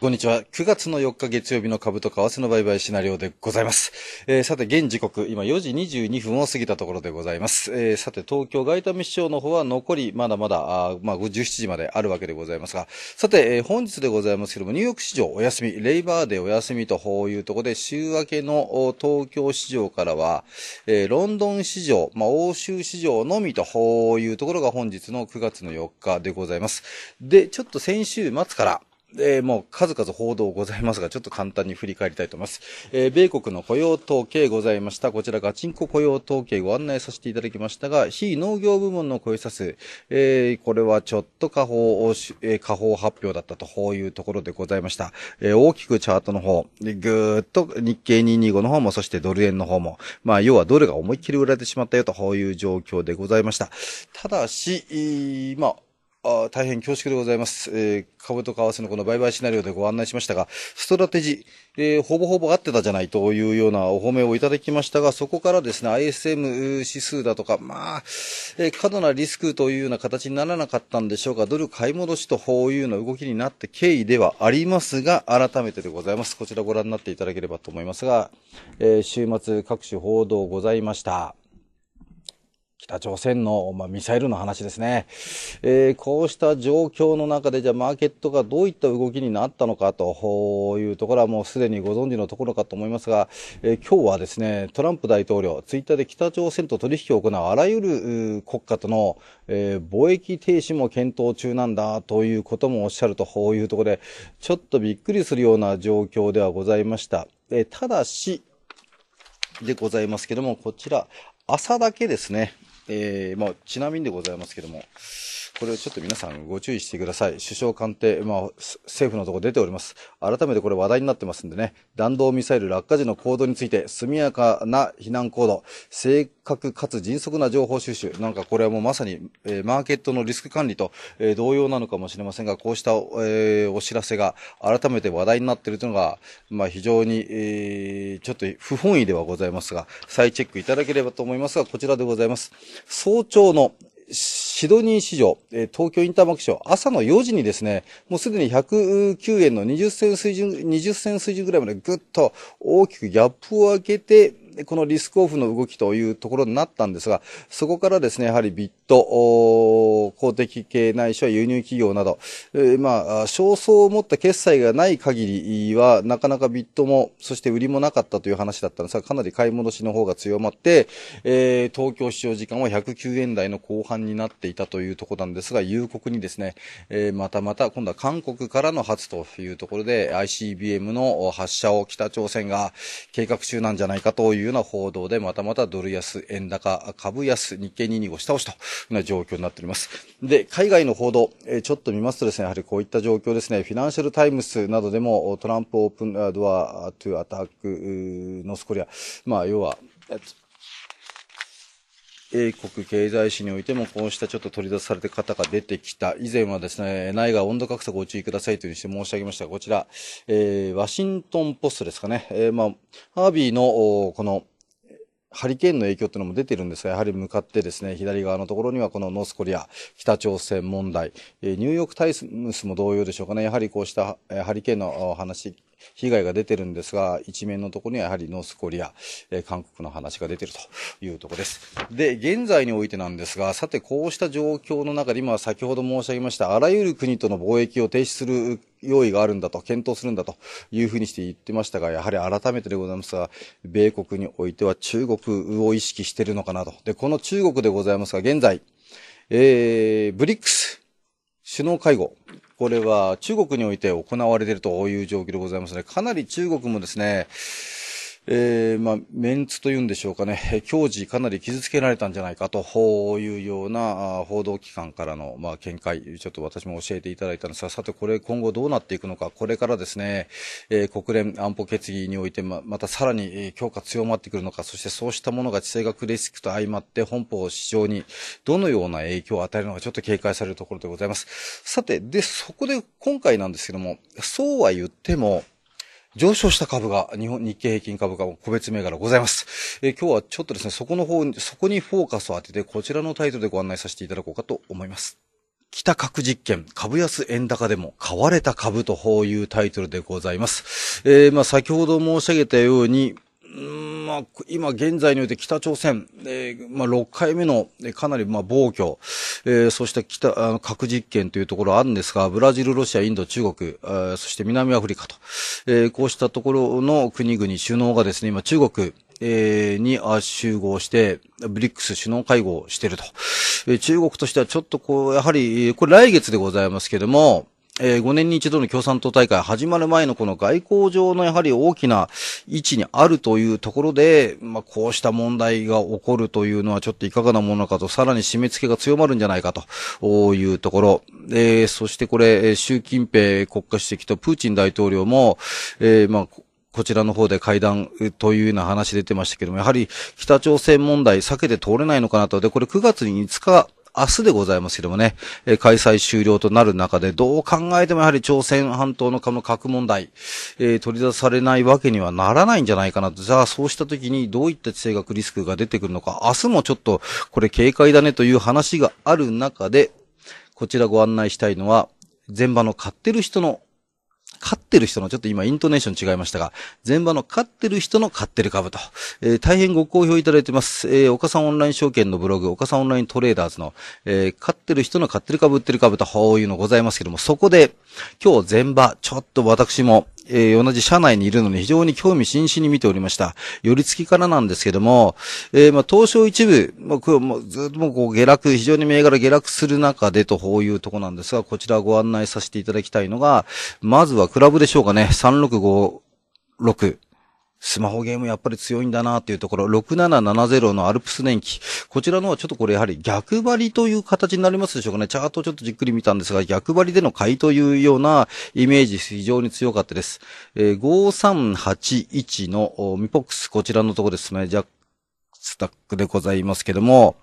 こんにちは。9月の4日月曜日の株と為替の売買シナリオでございます。えー、さて、現時刻、今4時22分を過ぎたところでございます。えー、さて、東京外為市場の方は残り、まだまだ、あまあ、17時まであるわけでございますが、さて、えー、本日でございますけども、ニューヨーク市場お休み、レイバーでお休みとういうところで、週明けの東京市場からは、えロンドン市場、まあ、欧州市場のみとういうところが本日の9月の4日でございます。で、ちょっと先週末から、えもう数々報道ございますが、ちょっと簡単に振り返りたいと思います。えー、米国の雇用統計ございました。こちらガチンコ雇用統計ご案内させていただきましたが、非農業部門の雇用者数、えー、これはちょっと下方を、えー、下方発表だったとこういうところでございました。えー、大きくチャートの方、ぐーっと日経225の方も、そしてドル円の方も、まあ、要はドルが思いっきり売られてしまったよとこういう状況でございました。ただし、まあ、あ大変恐縮でございます。えー、株と為替のこの売買シナリオでご案内しましたが、ストラテジー、えー、ほぼほぼ合ってたじゃないというようなお褒めをいただきましたが、そこからですね、ISM 指数だとか、まあ、えー、過度なリスクというような形にならなかったんでしょうか、ドル買い戻しというような動きになって経緯ではありますが、改めてでございます。こちらご覧になっていただければと思いますが、えー、週末各種報道ございました。北朝鮮の、まあ、ミサイルの話ですね、えー、こうした状況の中で、じゃあマーケットがどういった動きになったのかというところはもうすでにご存知のところかと思いますが、えー、今日はですね、トランプ大統領、ツイッターで北朝鮮と取引を行うあらゆる国家との、えー、貿易停止も検討中なんだということもおっしゃるというところで、ちょっとびっくりするような状況ではございました。えー、ただし、でございますけども、こちら、朝だけですね。えー、まあ、ちなみにでございますけども、これちょっと皆さんご注意してください。首相官邸、まあ、政府のとこ出ております。改めてこれ話題になってますんでね、弾道ミサイル落下時の行動について、速やかな避難行動、正確かつ迅速な情報収集。なんかこれはもうまさに、えー、マーケットのリスク管理と、えー、同様なのかもしれませんが、こうした、えー、お知らせが改めて話題になっているというのが、まあ、非常に、えちょっと不本意ではございますが、再チェックいただければと思いますが、こちらでございます。早朝のシドニー市場、東京インターマーク市場、朝の4時にですね、もうすでに109円の20銭水準、20銭水準ぐらいまでぐっと大きくギャップを開けて、このリスクオフの動きというところになったんですが、そこからですね、やはりビット、公的系ないしは輸入企業など、えー、まあ、焦燥を持った決済がない限りは、なかなかビットも、そして売りもなかったという話だったんですが、かなり買い戻しの方が強まって、えー、東京市場時間は109円台の後半になっていたというところなんですが、夕刻にですね、えー、またまた今度は韓国からの発というところで、ICBM の発射を北朝鮮が計画中なんじゃないかというような報道で、またまたドル安、円高、株安、日経225下押しというような状況になっております。で、海外の報道、えちょっと見ますとですね、やはりこういった状況ですね、フィナンシャルタイムスなどでもトランプオープンドアトゥアタック、ノスコリア、まあ、要は、英国経済誌においてもこうしたちょっと取り出されて方が出てきた。以前はですね、内外温度格差ご注意くださいというふうにして申し上げましたが、こちら、えー、ワシントンポストですかね。えー、まあ、ハービーの、この、ハリケーンの影響というのも出ているんですが、やはり向かってですね、左側のところにはこのノースコリア、北朝鮮問題、ニューヨークタイムスも同様でしょうかね、やはりこうしたハリケーンの話、被害が出てるんですが、一面のところにはやはりノースコリア、え韓国の話が出てるというところです。で、現在においてなんですが、さてこうした状況の中で、今先ほど申し上げました、あらゆる国との貿易を停止する用意があるんだと、検討するんだというふうにして言ってましたが、やはり改めてでございますが、米国においては中国を意識してるのかなと。で、この中国でございますが、現在、えー、ブリックス首脳会合。これは中国において行われているという状況でございますの、ね、で、かなり中国もですね、えー、まあ、メンツというんでしょうかね、教示かなり傷つけられたんじゃないかというような報道機関からの、まあ、見解、ちょっと私も教えていただいたんですが、さてこれ今後どうなっていくのか、これからですね、えー、国連安保決議においてま、またさらに強化強まってくるのか、そしてそうしたものが地政学リスクと相まって本邦市場にどのような影響を与えるのかちょっと警戒されるところでございます。さて、で、そこで今回なんですけども、そうは言っても、上昇した株が、日本、日経平均株価も個別銘柄ございます。えー、今日はちょっとですね、そこの方に、そこにフォーカスを当てて、こちらのタイトルでご案内させていただこうかと思います。北核実験、株安円高でも買われた株というタイトルでございます。えー、まあ先ほど申し上げたように、うんまあ、今現在において北朝鮮、えー、まあ、6回目の、えかなり、まあ、暴挙、えー、そして北、あの、核実験というところあるんですが、ブラジル、ロシア、インド、中国、そして南アフリカと、えー、こうしたところの国々首脳がですね、今中国、えに集合して、ブリックス首脳会合をしていると。え中国としてはちょっとこう、やはり、これ来月でございますけれども、えー、5年に一度の共産党大会始まる前のこの外交上のやはり大きな位置にあるというところで、まあ、こうした問題が起こるというのはちょっといかがなものかと、さらに締め付けが強まるんじゃないかというところ。えー、そしてこれ、習近平国家主席とプーチン大統領も、えー、まあ、こちらの方で会談というような話出てましたけども、やはり北朝鮮問題避けて通れないのかなと。で、これ9月に5日、明日でございますけどもね、えー、開催終了となる中で、どう考えてもやはり朝鮮半島のこの核問題、えー、取り出されないわけにはならないんじゃないかなと。じゃあ、そうした時にどういった地政学リスクが出てくるのか、明日もちょっと、これ警戒だねという話がある中で、こちらご案内したいのは、前場の買ってる人の勝ってる人の、ちょっと今イントネーション違いましたが、前場の勝ってる人の勝ってる株と、えー、大変ご好評いただいてます。えー、岡さんオンライン証券のブログ、岡さんオンライントレーダーズの、えー、勝ってる人の勝ってる株、売ってる株と、こういうのございますけども、そこで、今日前場、ちょっと私も、えー、同じ社内にいるのに非常に興味津々に見ておりました。寄り付きからなんですけども、えー、まあ、東証一部、まあ、もうずっともうこう下落、非常に銘柄下落する中でとこういうとこなんですが、こちらご案内させていただきたいのが、まずはクラブでしょうかね、365、6。スマホゲームやっぱり強いんだなっていうところ、6770のアルプス電機。こちらのはちょっとこれやはり逆張りという形になりますでしょうかね。チャートをちょっとじっくり見たんですが、逆張りでの買いというようなイメージ非常に強かったです。えー、5381のミポックス、こちらのところですね。若スタックでございますけども、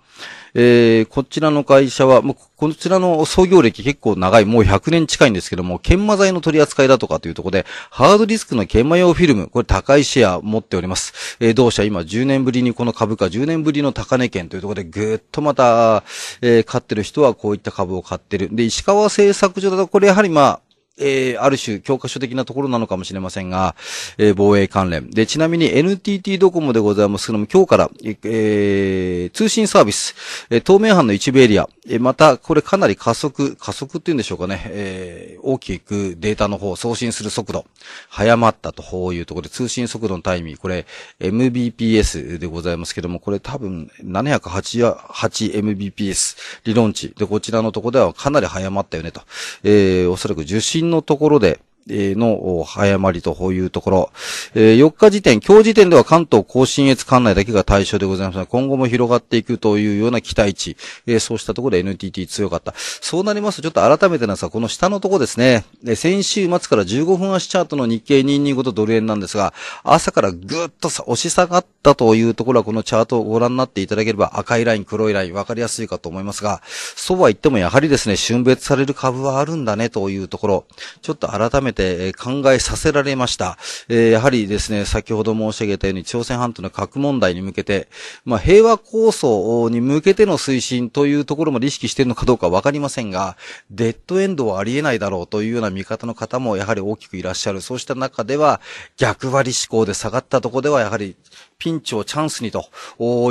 えー、こちらの会社は、もうこちらの創業歴結構長い、もう100年近いんですけども、研磨剤の取り扱いだとかというところで、ハードディスクの研磨用フィルム、これ高いシェア持っております。えー、同社今10年ぶりにこの株価10年ぶりの高値圏というところで、ぐーっとまた、えー、買ってる人はこういった株を買ってる。で、石川製作所だと、これやはりまあ、えー、ある種教科書的なところなのかもしれませんが、えー、防衛関連。で、ちなみに NTT ドコモでございますけども、今日から、えー、通信サービス、え東名阪の一部エリア、えまた、これかなり加速、加速っていうんでしょうかね、え大きくデータの方、送信する速度、早まったとこういうところで、通信速度のタイミー、これ、MBPS でございますけども、これ多分 788mbps 理論値。で、こちらのところではかなり早まったよねと。えおそらく受信のところで、の早まりというところ。4日時点、今日時点では関東甲信越管内だけが対象でございますが、今後も広がっていくというような期待値。そうしたところで NTT 強かった。そうなりますと、ちょっと改めてなさ、この下のところですね。先週末から15分足チャートの日経225とドル円なんですが、朝からぐっとさ、押し下がったというところは、このチャートをご覧になっていただければ赤いライン、黒いライン、わかりやすいかと思いますが、そうは言ってもやはりですね、春別される株はあるんだねというところ、ちょっと改めてて考えさせられました。えやはりですね、先ほど申し上げたように朝鮮半島の核問題に向けて、まあ、平和構想に向けての推進というところも意識しているのかどうかわかりませんが、デッドエンドはありえないだろうというような見方の方もやはり大きくいらっしゃる。そうした中では、逆割り思考で下がったところではやはりピンチをチャンスにと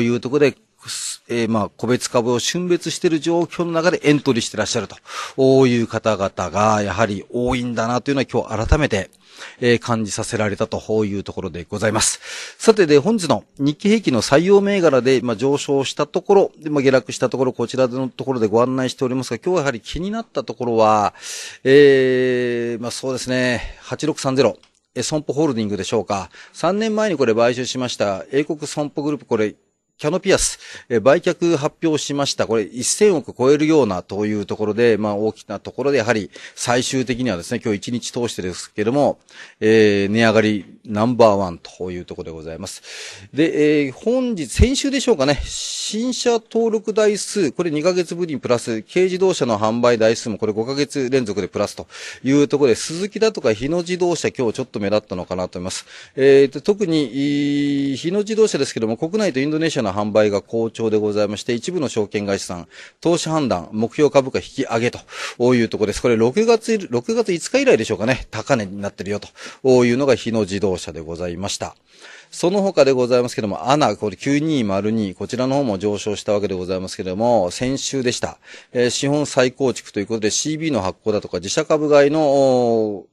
いうところでえー、まあ、個別株を春別している状況の中でエントリーしてらっしゃると、こいう方々が、やはり多いんだなというのは今日改めて、えー、感じさせられたというところでございます。さてで、本日の日経平均の採用銘柄で、まあ、上昇したところ、でまあ、下落したところ、こちらのところでご案内しておりますが、今日はやはり気になったところは、えー、まあ、そうですね、8630。え、損保ホールディングでしょうか。3年前にこれ買収しました。英国損保グループ、これ、キャノピアス、え売却発表しました。これ1000億超えるようなというところで、まあ大きなところでやはり最終的にはですね、今日1日通してですけれども、えー、値上がりナンバーワンというところでございます。で、えー、本日、先週でしょうかね、新車登録台数、これ2ヶ月ぶりにプラス、軽自動車の販売台数もこれ5ヶ月連続でプラスというところで、鈴木だとか日野自動車今日ちょっと目立ったのかなと思います。えー、と特に、日野自動車ですけども、国内とインドネシアのの販売が好調でございまして、一部の証券会社さん、投資判断、目標株価引き上げとこういうところです。これ6月、6月5日以来でしょうかね、高値になってるよというのが日野自動車でございました。その他でございますけども、アナ、これ9202、こちらの方も上昇したわけでございますけども、先週でした。えー、資本再構築ということで CB の発行だとか自社株買いの、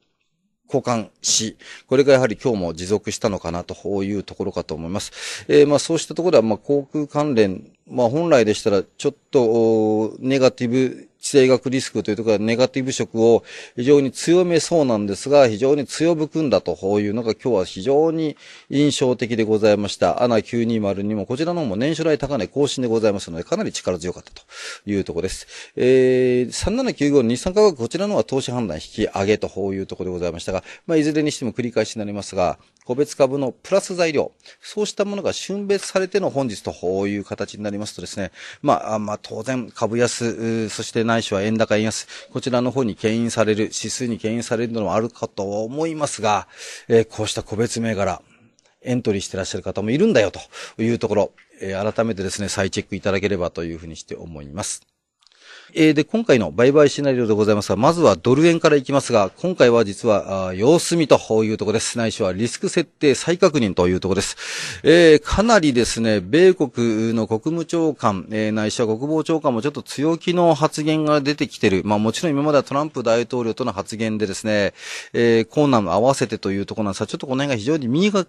交換し、これがやはり今日も持続したのかなというところかと思います。えー、まあそうしたところでは、まあ航空関連まあ本来でしたら、ちょっと、ネガティブ、地政学リスクというところは、ネガティブ色を非常に強めそうなんですが、非常に強含んだとこういうのが今日は非常に印象的でございました。アナ920にもこちらの方も年初来高値更新でございますので、かなり力強かったというところです。えー、3795日産価格こちらの方は投資判断引き上げとこういうところでございましたが、まあいずれにしても繰り返しになりますが、個別株のプラス材料、そうしたものが春別されての本日という形になりますとですね、まあ、まあ、当然株安、そしてないしは円高円安、こちらの方に牽引される、指数に牽引されるのもあるかと思いますが、えー、こうした個別銘柄、エントリーしてらっしゃる方もいるんだよというところ、えー、改めてですね、再チェックいただければというふうにして思います。えー、で、今回の売買シナリオでございますが、まずはドル円からいきますが、今回は実は、あ様子見というとこです。内緒はリスク設定再確認というとこです。えー、かなりですね、米国の国務長官、えー、なは国防長官もちょっと強気の発言が出てきてる。まあもちろん今まではトランプ大統領との発言でですね、えー、ナーも合わせてというところなんですが、ちょっとこの辺が非常に右が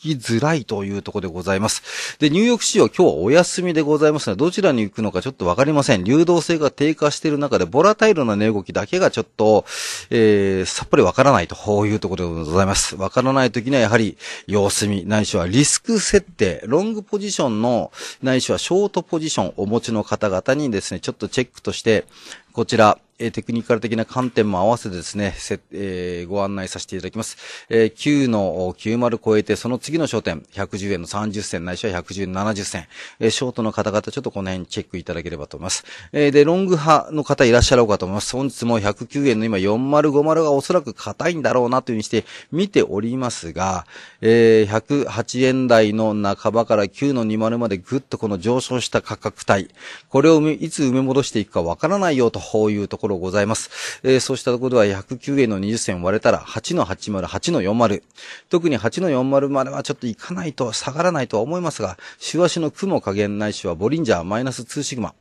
きづらいというところでございます。で、ニューヨーク市場今日はお休みでございますので、どちらに行くのかちょっとわかりません。流動性が低下している中で、ボラタイルな値動きだけがちょっと、えー、さっぱりわからないというところでございます。わからないときにはやはり、様子見、ないしはリスク設定、ロングポジションの、ないしはショートポジションお持ちの方々にですね、ちょっとチェックとして、こちら、えテクニカル的な観点も合わせてですね、えー、ご案内させていただきます。えー、9の90超えて、その次の商点、110円の30銭、ないしは110円70銭。えー、ショートの方々、ちょっとこの辺チェックいただければと思います。えで、ロング派の方いらっしゃろうかと思います。本日も109円の今4050がおそらく硬いんだろうなというふうにして見ておりますが、え108円台の半ばから9の20までぐっとこの上昇した価格帯、これをいつ埋め戻していくかわからないよとというところございます。えー、そうしたところでは109円の20銭割れたら8の80、8の40。特に8の40まではちょっと行かないと下がらないとは思いますが、週足の雲加減ないしはボリンジャーマイナス2シグマ。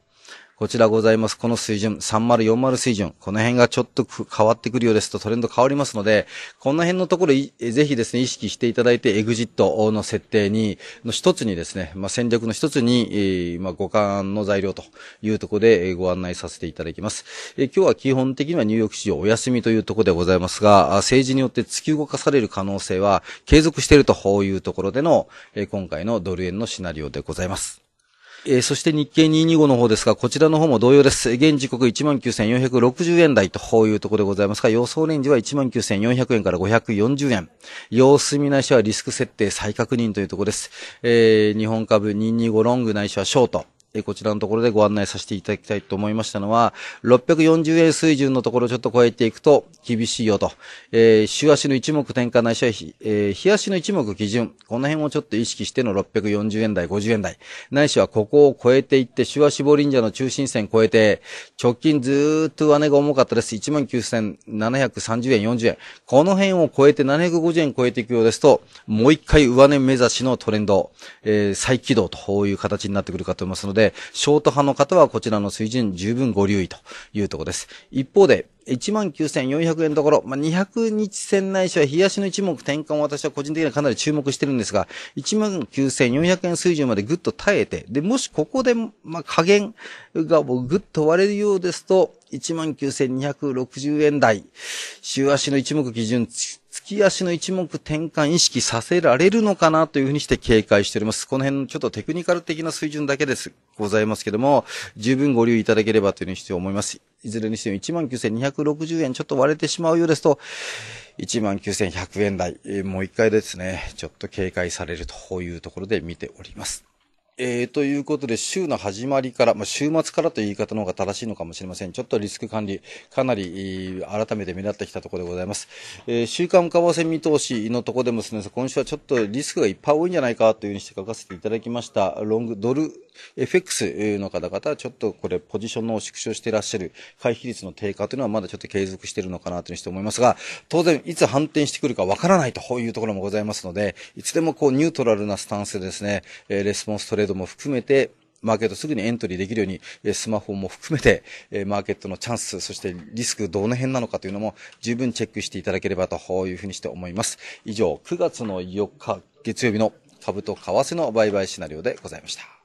こちらございます。この水準、30、40水準、この辺がちょっと変わってくるようですとトレンド変わりますので、この辺のところ、ぜひですね、意識していただいて、エグジットの設定に、の一つにですね、まあ、戦略の一つに、えー、まあ、五感の材料というところでご案内させていただきます。えー、今日は基本的にはニューヨーク市場お休みというところでございますが、政治によって突き動かされる可能性は継続しているというところでの、えー、今回のドル円のシナリオでございます。えー、そして日経225の方ですが、こちらの方も同様です。現時刻19,460円台というところでございますが、予想レンジは19,400円から540円。様子見ないしはリスク設定再確認というところです。えー、日本株225ロングないしはショート。えこちらのところでご案内させていただきたいと思いましたのは、640円水準のところちょっと超えていくと厳しいよと、えー、週足の一目転換ないしは、えー、日足の一目基準、この辺をちょっと意識しての640円台、50円台、ないしはここを超えていって、週足ボリンジャーの中心線超えて、直近ずーっと上値が重かったです。19,730円、40円。この辺を超えて750円超えていくようですと、もう一回上値目指しのトレンド、えー、再起動という形になってくるかと思いますので、ショート派の方はこちらの水準十分ご留意というところです。一方で、19,400円ところ、まあ、200日線ないしは冷やしの一目転換を私は個人的にはかなり注目してるんですが、19,400円水準までぐっと耐えて、で、もしここで、まあ、加減がもうぐっと割れるようですと、19,260円台、週足の一目基準月足の一目転換意識させられるのかなというふうにして警戒しております。この辺のちょっとテクニカル的な水準だけです、ございますけども、十分ご留意いただければというふうにして思います。いずれにしても19,260円ちょっと割れてしまうようですと、19,100円台、もう一回ですね、ちょっと警戒されるというところで見ております。えー、ということで、週の始まりから、まあ、週末からという言い方の方が正しいのかもしれません。ちょっとリスク管理、かなり、改めて目立ってきたところでございます。えー、週間為替見通しのところでもですね、今週はちょっとリスクがいっぱい多いんじゃないかというふうにして書かせていただきました。ロング、ドル、FX の方々はちょっとこれポジションの縮小していらっしゃる回避率の低下というのはまだちょっと継続しているのかなというふうに思いますが、当然いつ反転してくるかわからないというところもございますので、いつでもこうニュートラルなスタンスでですね、レスポンストレードも含めて、マーケットすぐにエントリーできるように、スマホも含めて、マーケットのチャンス、そしてリスクどの辺なのかというのも十分チェックしていただければというふうにして思います。以上、9月の4日月曜日の株と為替の売買シナリオでございました。